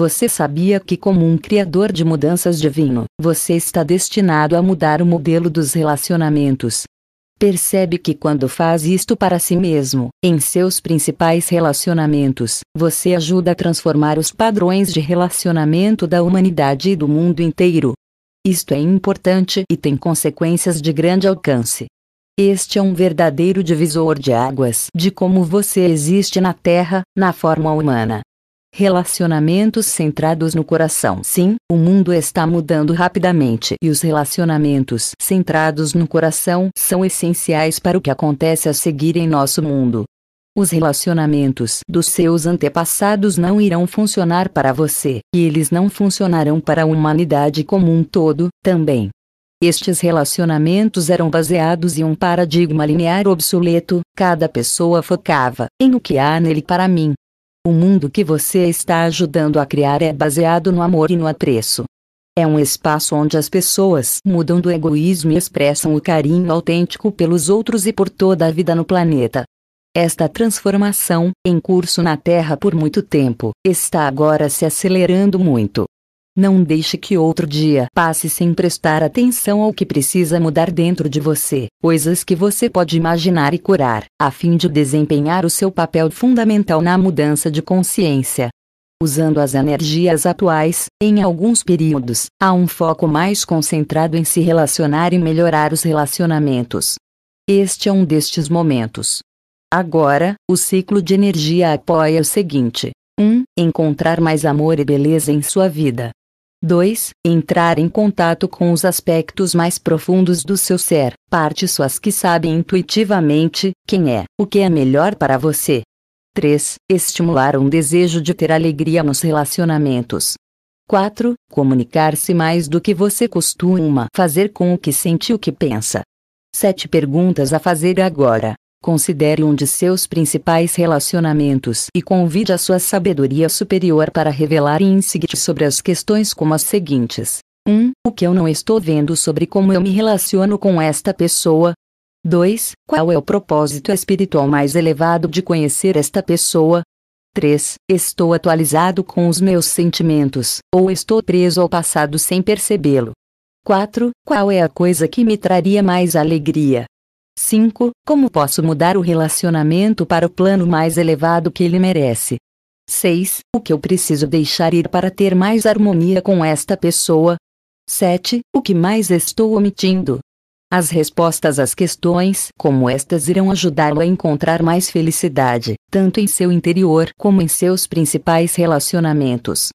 Você sabia que, como um criador de mudanças divino, você está destinado a mudar o modelo dos relacionamentos? Percebe que quando faz isto para si mesmo, em seus principais relacionamentos, você ajuda a transformar os padrões de relacionamento da humanidade e do mundo inteiro. Isto é importante e tem consequências de grande alcance. Este é um verdadeiro divisor de águas de como você existe na Terra, na forma humana. Relacionamentos centrados no coração. Sim, o mundo está mudando rapidamente e os relacionamentos centrados no coração são essenciais para o que acontece a seguir em nosso mundo. Os relacionamentos dos seus antepassados não irão funcionar para você, e eles não funcionarão para a humanidade como um todo, também. Estes relacionamentos eram baseados em um paradigma linear obsoleto, cada pessoa focava em o que há nele para mim, o mundo que você está ajudando a criar é baseado no amor e no apreço. É um espaço onde as pessoas mudam do egoísmo e expressam o carinho autêntico pelos outros e por toda a vida no planeta. Esta transformação, em curso na Terra por muito tempo, está agora se acelerando muito. Não deixe que outro dia passe sem prestar atenção ao que precisa mudar dentro de você, coisas que você pode imaginar e curar, a fim de desempenhar o seu papel fundamental na mudança de consciência. Usando as energias atuais, em alguns períodos, há um foco mais concentrado em se relacionar e melhorar os relacionamentos. Este é um destes momentos. Agora, o ciclo de energia apoia o seguinte: 1. Um, encontrar mais amor e beleza em sua vida. 2. Entrar em contato com os aspectos mais profundos do seu ser, parte suas que sabem intuitivamente quem é, o que é melhor para você. 3. Estimular um desejo de ter alegria nos relacionamentos. 4. Comunicar-se mais do que você costuma fazer com o que sente e o que pensa. 7 perguntas a fazer agora. Considere um de seus principais relacionamentos e convide a sua sabedoria superior para revelar insights sobre as questões como as seguintes: 1. Um, o que eu não estou vendo sobre como eu me relaciono com esta pessoa? 2. Qual é o propósito espiritual mais elevado de conhecer esta pessoa? 3. Estou atualizado com os meus sentimentos, ou estou preso ao passado sem percebê-lo? 4. Qual é a coisa que me traria mais alegria? 5. Como posso mudar o relacionamento para o plano mais elevado que ele merece? 6. O que eu preciso deixar ir para ter mais harmonia com esta pessoa? 7. O que mais estou omitindo? As respostas às questões como estas irão ajudá-lo a encontrar mais felicidade, tanto em seu interior como em seus principais relacionamentos.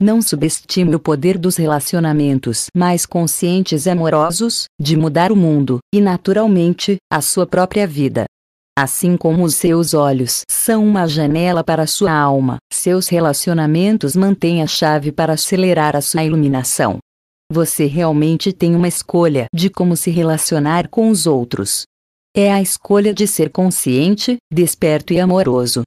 Não subestime o poder dos relacionamentos mais conscientes e amorosos de mudar o mundo e, naturalmente, a sua própria vida. Assim como os seus olhos são uma janela para a sua alma, seus relacionamentos mantêm a chave para acelerar a sua iluminação. Você realmente tem uma escolha de como se relacionar com os outros. É a escolha de ser consciente, desperto e amoroso,